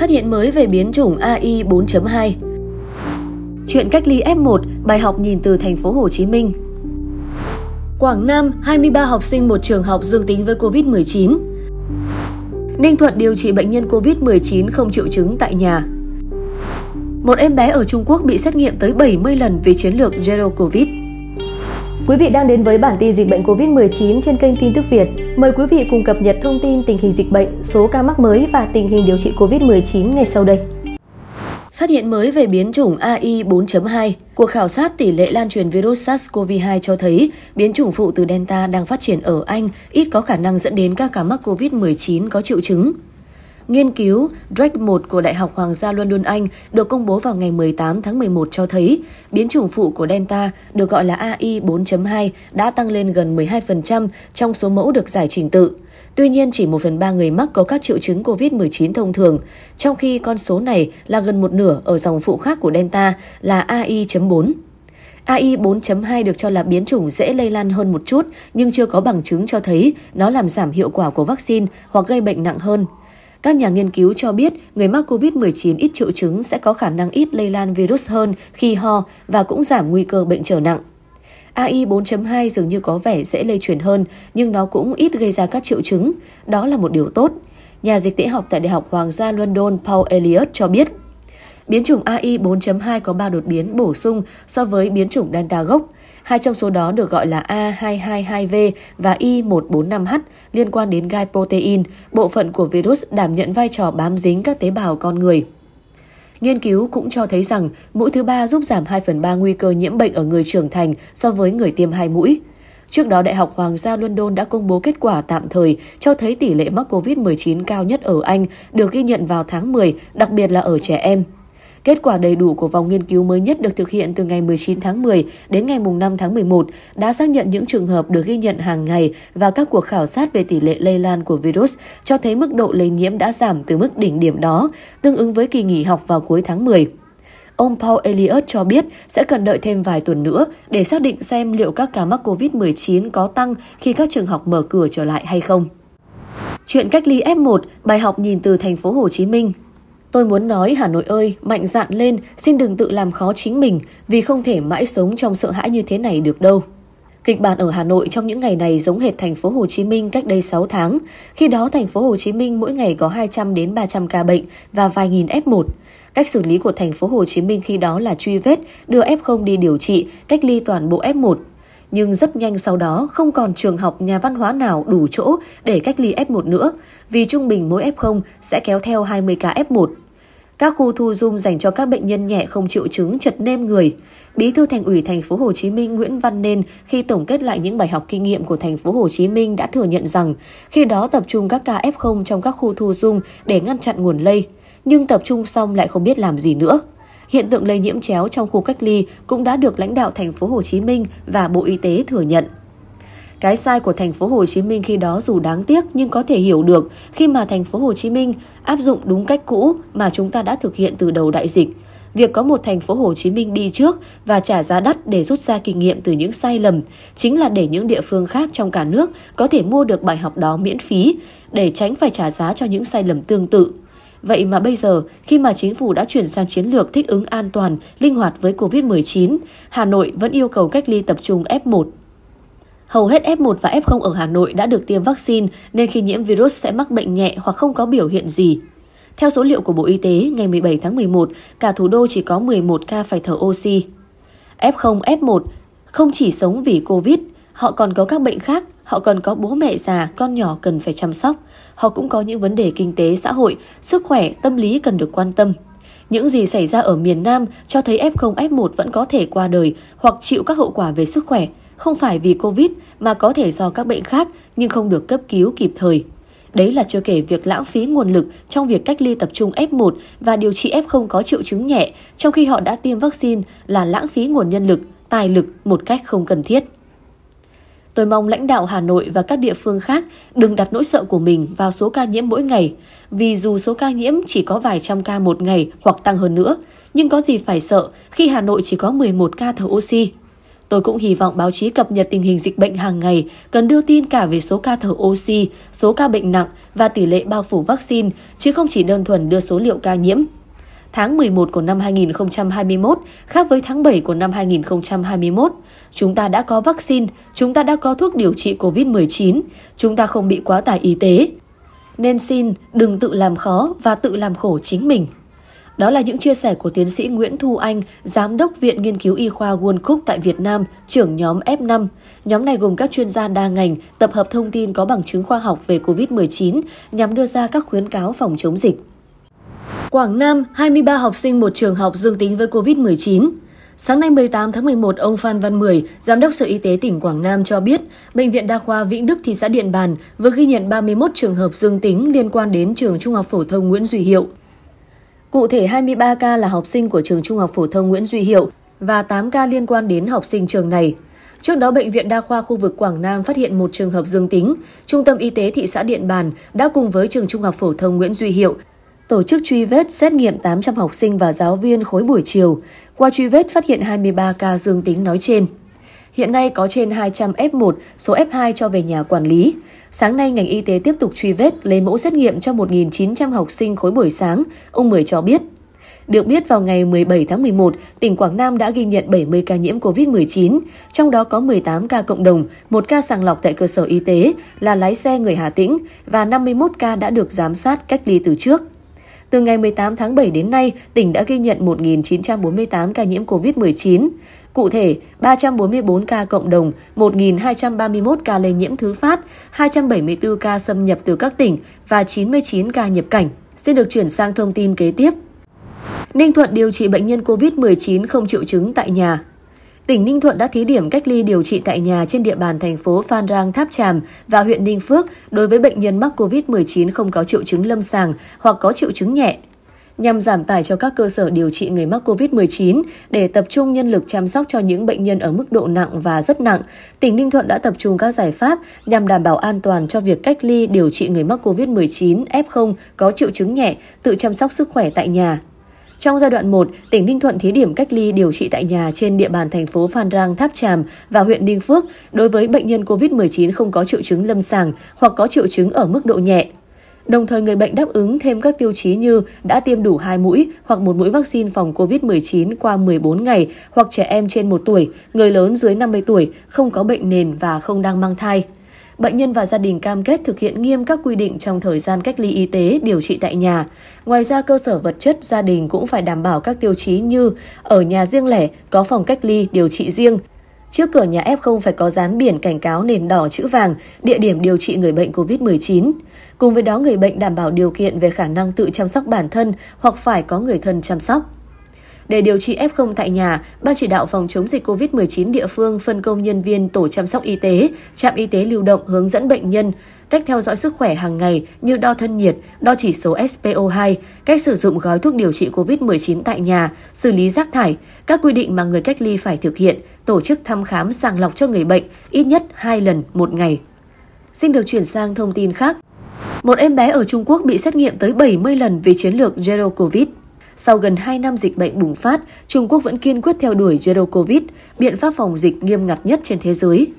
phát hiện mới về biến chủng AI 4.2. Chuyện cách ly F1, bài học nhìn từ thành phố Hồ Chí Minh. Quảng Nam, 23 học sinh một trường học dương tính với Covid-19. Ninh Thuận điều trị bệnh nhân Covid-19 không triệu chứng tại nhà. Một em bé ở Trung Quốc bị xét nghiệm tới 70 lần vì chiến lược Zero Covid. Quý vị đang đến với bản tin dịch bệnh COVID-19 trên kênh Tin tức Việt. Mời quý vị cùng cập nhật thông tin tình hình dịch bệnh, số ca mắc mới và tình hình điều trị COVID-19 ngay sau đây. Phát hiện mới về biến chủng AI 4.2, cuộc khảo sát tỷ lệ lan truyền virus SARS-CoV-2 cho thấy biến chủng phụ từ Delta đang phát triển ở Anh ít có khả năng dẫn đến các ca mắc COVID-19 có triệu chứng. Nghiên cứu Drake 1 của Đại học Hoàng gia London Anh được công bố vào ngày 18 tháng 11 cho thấy biến chủng phụ của Delta được gọi là AI 4.2 đã tăng lên gần 12% trong số mẫu được giải trình tự. Tuy nhiên, chỉ 1 phần 3 người mắc có các triệu chứng COVID-19 thông thường, trong khi con số này là gần một nửa ở dòng phụ khác của Delta là AI.4. AI 4.2 được cho là biến chủng dễ lây lan hơn một chút, nhưng chưa có bằng chứng cho thấy nó làm giảm hiệu quả của vaccine hoặc gây bệnh nặng hơn. Các nhà nghiên cứu cho biết người mắc COVID-19 ít triệu chứng sẽ có khả năng ít lây lan virus hơn khi ho và cũng giảm nguy cơ bệnh trở nặng. AI 4.2 dường như có vẻ dễ lây truyền hơn, nhưng nó cũng ít gây ra các triệu chứng. Đó là một điều tốt. Nhà dịch tễ học tại Đại học Hoàng gia London Paul Elliott cho biết, Biến chủng AI 4.2 có 3 đột biến bổ sung so với biến chủng Delta gốc. Hai trong số đó được gọi là A222V và Y145H liên quan đến gai protein, bộ phận của virus đảm nhận vai trò bám dính các tế bào con người. Nghiên cứu cũng cho thấy rằng mũi thứ ba giúp giảm 2 phần 3 nguy cơ nhiễm bệnh ở người trưởng thành so với người tiêm hai mũi. Trước đó, Đại học Hoàng gia London đã công bố kết quả tạm thời cho thấy tỷ lệ mắc COVID-19 cao nhất ở Anh được ghi nhận vào tháng 10, đặc biệt là ở trẻ em. Kết quả đầy đủ của vòng nghiên cứu mới nhất được thực hiện từ ngày 19 tháng 10 đến ngày 5 tháng 11 đã xác nhận những trường hợp được ghi nhận hàng ngày và các cuộc khảo sát về tỷ lệ lây lan của virus cho thấy mức độ lây nhiễm đã giảm từ mức đỉnh điểm đó, tương ứng với kỳ nghỉ học vào cuối tháng 10. Ông Paul Elliott cho biết sẽ cần đợi thêm vài tuần nữa để xác định xem liệu các ca mắc COVID-19 có tăng khi các trường học mở cửa trở lại hay không. Chuyện cách ly F1, bài học nhìn từ thành phố Hồ Chí Minh Tôi muốn nói Hà Nội ơi, mạnh dạn lên, xin đừng tự làm khó chính mình vì không thể mãi sống trong sợ hãi như thế này được đâu. Kịch bản ở Hà Nội trong những ngày này giống hệt thành phố Hồ Chí Minh cách đây 6 tháng. Khi đó thành phố Hồ Chí Minh mỗi ngày có 200 đến 300 ca bệnh và vài nghìn F1. Cách xử lý của thành phố Hồ Chí Minh khi đó là truy vết, đưa F0 đi điều trị, cách ly toàn bộ F1. Nhưng rất nhanh sau đó không còn trường học nhà văn hóa nào đủ chỗ để cách ly F1 nữa, vì trung bình mỗi F0 sẽ kéo theo 20 ca F1. Các khu thu dung dành cho các bệnh nhân nhẹ không triệu chứng chật nêm người. Bí thư Thành ủy Thành phố Hồ Chí Minh Nguyễn Văn Nên khi tổng kết lại những bài học kinh nghiệm của Thành phố Hồ Chí Minh đã thừa nhận rằng khi đó tập trung các ca F0 trong các khu thu dung để ngăn chặn nguồn lây, nhưng tập trung xong lại không biết làm gì nữa hiện tượng lây nhiễm chéo trong khu cách ly cũng đã được lãnh đạo thành phố Hồ Chí Minh và Bộ Y tế thừa nhận. Cái sai của thành phố Hồ Chí Minh khi đó dù đáng tiếc nhưng có thể hiểu được khi mà thành phố Hồ Chí Minh áp dụng đúng cách cũ mà chúng ta đã thực hiện từ đầu đại dịch. Việc có một thành phố Hồ Chí Minh đi trước và trả giá đắt để rút ra kinh nghiệm từ những sai lầm chính là để những địa phương khác trong cả nước có thể mua được bài học đó miễn phí để tránh phải trả giá cho những sai lầm tương tự. Vậy mà bây giờ, khi mà chính phủ đã chuyển sang chiến lược thích ứng an toàn, linh hoạt với COVID-19, Hà Nội vẫn yêu cầu cách ly tập trung F1. Hầu hết F1 và F0 ở Hà Nội đã được tiêm vaccine nên khi nhiễm virus sẽ mắc bệnh nhẹ hoặc không có biểu hiện gì. Theo số liệu của Bộ Y tế, ngày 17 tháng 11, cả thủ đô chỉ có 11 ca phải thở oxy. F0, F1 không chỉ sống vì Covid Họ còn có các bệnh khác, họ còn có bố mẹ già, con nhỏ cần phải chăm sóc. Họ cũng có những vấn đề kinh tế, xã hội, sức khỏe, tâm lý cần được quan tâm. Những gì xảy ra ở miền Nam cho thấy F0, F1 vẫn có thể qua đời hoặc chịu các hậu quả về sức khỏe, không phải vì Covid mà có thể do các bệnh khác nhưng không được cấp cứu kịp thời. Đấy là chưa kể việc lãng phí nguồn lực trong việc cách ly tập trung F1 và điều trị F0 có triệu chứng nhẹ, trong khi họ đã tiêm vaccine là lãng phí nguồn nhân lực, tài lực một cách không cần thiết. Tôi mong lãnh đạo Hà Nội và các địa phương khác đừng đặt nỗi sợ của mình vào số ca nhiễm mỗi ngày, vì dù số ca nhiễm chỉ có vài trăm ca một ngày hoặc tăng hơn nữa, nhưng có gì phải sợ khi Hà Nội chỉ có 11 ca thở oxy. Tôi cũng hy vọng báo chí cập nhật tình hình dịch bệnh hàng ngày, cần đưa tin cả về số ca thở oxy, số ca bệnh nặng và tỷ lệ bao phủ vaccine, chứ không chỉ đơn thuần đưa số liệu ca nhiễm tháng 11 của năm 2021 khác với tháng 7 của năm 2021. Chúng ta đã có vaccine, chúng ta đã có thuốc điều trị COVID-19, chúng ta không bị quá tải y tế. Nên xin đừng tự làm khó và tự làm khổ chính mình. Đó là những chia sẻ của tiến sĩ Nguyễn Thu Anh, Giám đốc Viện Nghiên cứu Y khoa World Cook tại Việt Nam, trưởng nhóm F5. Nhóm này gồm các chuyên gia đa ngành, tập hợp thông tin có bằng chứng khoa học về COVID-19 nhằm đưa ra các khuyến cáo phòng chống dịch. Quảng Nam, 23 học sinh một trường học dương tính với COVID-19. Sáng nay 18 tháng 11, ông Phan Văn Mười, Giám đốc Sở Y tế tỉnh Quảng Nam cho biết, Bệnh viện Đa khoa Vĩnh Đức thị xã Điện Bàn vừa ghi nhận 31 trường hợp dương tính liên quan đến trường Trung học phổ thông Nguyễn Duy Hiệu. Cụ thể 23 ca là học sinh của trường Trung học phổ thông Nguyễn Duy Hiệu và 8 ca liên quan đến học sinh trường này. Trước đó, Bệnh viện Đa khoa khu vực Quảng Nam phát hiện một trường hợp dương tính. Trung tâm Y tế thị xã Điện Bàn đã cùng với trường Trung học phổ thông Nguyễn Duy Hiệu tổ chức truy vết xét nghiệm 800 học sinh và giáo viên khối buổi chiều. Qua truy vết phát hiện 23 ca dương tính nói trên. Hiện nay có trên 200 F1, số F2 cho về nhà quản lý. Sáng nay, ngành y tế tiếp tục truy vết, lấy mẫu xét nghiệm cho 1.900 học sinh khối buổi sáng, ông Mười cho biết. Được biết vào ngày 17 tháng 11, tỉnh Quảng Nam đã ghi nhận 70 ca nhiễm COVID-19, trong đó có 18 ca cộng đồng, 1 ca sàng lọc tại cơ sở y tế là lái xe người Hà Tĩnh và 51 ca đã được giám sát cách ly từ trước. Từ ngày 18 tháng 7 đến nay, tỉnh đã ghi nhận 1.948 ca nhiễm COVID-19. Cụ thể, 344 ca cộng đồng, 1.231 ca lây nhiễm thứ phát, 274 ca xâm nhập từ các tỉnh và 99 ca nhập cảnh. Xin được chuyển sang thông tin kế tiếp. Ninh Thuận điều trị bệnh nhân COVID-19 không triệu chứng tại nhà tỉnh Ninh Thuận đã thí điểm cách ly điều trị tại nhà trên địa bàn thành phố Phan Rang Tháp Tràm và huyện Ninh Phước đối với bệnh nhân mắc COVID-19 không có triệu chứng lâm sàng hoặc có triệu chứng nhẹ nhằm giảm tải cho các cơ sở điều trị người mắc COVID-19 để tập trung nhân lực chăm sóc cho những bệnh nhân ở mức độ nặng và rất nặng. Tỉnh Ninh Thuận đã tập trung các giải pháp nhằm đảm bảo an toàn cho việc cách ly điều trị người mắc COVID-19 F0 có triệu chứng nhẹ, tự chăm sóc sức khỏe tại nhà. Trong giai đoạn 1, tỉnh Ninh Thuận thí điểm cách ly điều trị tại nhà trên địa bàn thành phố Phan Rang, Tháp Tràm và huyện Ninh Phước đối với bệnh nhân COVID-19 không có triệu chứng lâm sàng hoặc có triệu chứng ở mức độ nhẹ. Đồng thời người bệnh đáp ứng thêm các tiêu chí như đã tiêm đủ 2 mũi hoặc một mũi vaccine phòng COVID-19 qua 14 ngày hoặc trẻ em trên 1 tuổi, người lớn dưới 50 tuổi, không có bệnh nền và không đang mang thai. Bệnh nhân và gia đình cam kết thực hiện nghiêm các quy định trong thời gian cách ly y tế điều trị tại nhà. Ngoài ra, cơ sở vật chất gia đình cũng phải đảm bảo các tiêu chí như ở nhà riêng lẻ, có phòng cách ly điều trị riêng, Trước cửa nhà F0 phải có dán biển cảnh cáo nền đỏ chữ vàng, địa điểm điều trị người bệnh COVID-19. Cùng với đó, người bệnh đảm bảo điều kiện về khả năng tự chăm sóc bản thân hoặc phải có người thân chăm sóc. Để điều trị F0 tại nhà, Ban chỉ đạo phòng chống dịch COVID-19 địa phương phân công nhân viên tổ chăm sóc y tế, trạm y tế lưu động hướng dẫn bệnh nhân cách theo dõi sức khỏe hàng ngày như đo thân nhiệt, đo chỉ số SPO2, cách sử dụng gói thuốc điều trị COVID-19 tại nhà, xử lý rác thải, các quy định mà người cách ly phải thực hiện, tổ chức thăm khám sàng lọc cho người bệnh ít nhất 2 lần một ngày. Xin được chuyển sang thông tin khác. Một em bé ở Trung Quốc bị xét nghiệm tới 70 lần vì chiến lược Zero Covid – sau gần 2 năm dịch bệnh bùng phát, Trung Quốc vẫn kiên quyết theo đuổi Zero Covid, biện pháp phòng dịch nghiêm ngặt nhất trên thế giới.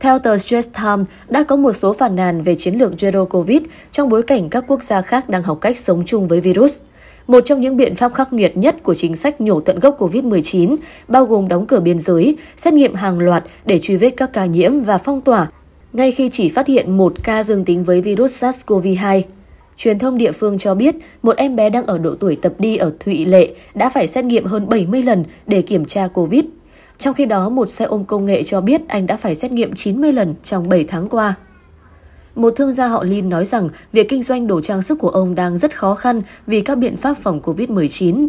Theo tờ Straits Times, đã có một số phản nàn về chiến lược Zero Covid trong bối cảnh các quốc gia khác đang học cách sống chung với virus. Một trong những biện pháp khắc nghiệt nhất của chính sách nhổ tận gốc COVID-19 bao gồm đóng cửa biên giới, xét nghiệm hàng loạt để truy vết các ca nhiễm và phong tỏa ngay khi chỉ phát hiện một ca dương tính với virus SARS-CoV-2. Truyền thông địa phương cho biết, một em bé đang ở độ tuổi tập đi ở Thụy Lệ đã phải xét nghiệm hơn 70 lần để kiểm tra COVID. Trong khi đó, một xe ôm công nghệ cho biết anh đã phải xét nghiệm 90 lần trong 7 tháng qua. Một thương gia họ Lin nói rằng việc kinh doanh đồ trang sức của ông đang rất khó khăn vì các biện pháp phòng COVID-19.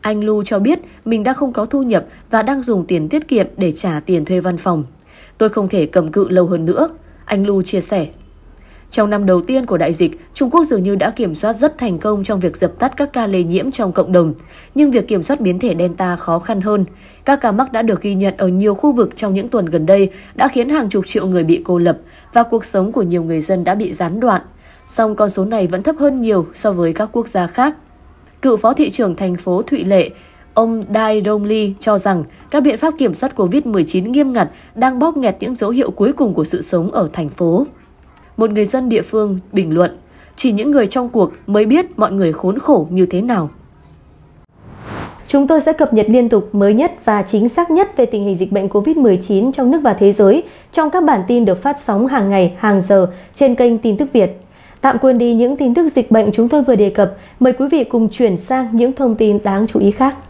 Anh Lu cho biết mình đã không có thu nhập và đang dùng tiền tiết kiệm để trả tiền thuê văn phòng. Tôi không thể cầm cự lâu hơn nữa, anh Lu chia sẻ. Trong năm đầu tiên của đại dịch, Trung Quốc dường như đã kiểm soát rất thành công trong việc dập tắt các ca lây nhiễm trong cộng đồng, nhưng việc kiểm soát biến thể Delta khó khăn hơn. Các ca mắc đã được ghi nhận ở nhiều khu vực trong những tuần gần đây đã khiến hàng chục triệu người bị cô lập và cuộc sống của nhiều người dân đã bị gián đoạn. Song con số này vẫn thấp hơn nhiều so với các quốc gia khác. Cựu phó thị trưởng thành phố Thụy Lệ, Ông Dai Dongli cho rằng các biện pháp kiểm soát COVID-19 nghiêm ngặt đang bóp nghẹt những dấu hiệu cuối cùng của sự sống ở thành phố một người dân địa phương bình luận, chỉ những người trong cuộc mới biết mọi người khốn khổ như thế nào. Chúng tôi sẽ cập nhật liên tục mới nhất và chính xác nhất về tình hình dịch bệnh COVID-19 trong nước và thế giới trong các bản tin được phát sóng hàng ngày, hàng giờ trên kênh Tin tức Việt. Tạm quên đi những tin tức dịch bệnh chúng tôi vừa đề cập, mời quý vị cùng chuyển sang những thông tin đáng chú ý khác.